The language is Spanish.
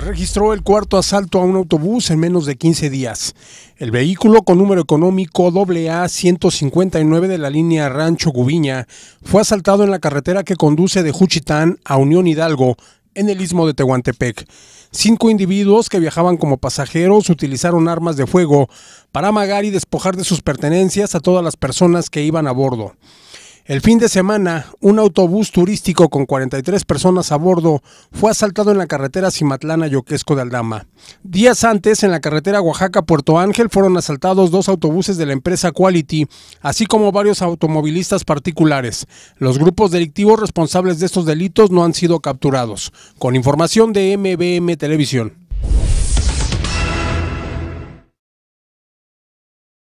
Se registró el cuarto asalto a un autobús en menos de 15 días. El vehículo con número económico AA-159 de la línea Rancho Gubiña fue asaltado en la carretera que conduce de Juchitán a Unión Hidalgo, en el istmo de Tehuantepec. Cinco individuos que viajaban como pasajeros utilizaron armas de fuego para amagar y despojar de sus pertenencias a todas las personas que iban a bordo. El fin de semana, un autobús turístico con 43 personas a bordo fue asaltado en la carretera Cimatlana-Yoquesco de Aldama. Días antes, en la carretera Oaxaca-Puerto Ángel fueron asaltados dos autobuses de la empresa Quality, así como varios automovilistas particulares. Los grupos delictivos responsables de estos delitos no han sido capturados. Con información de MBM Televisión.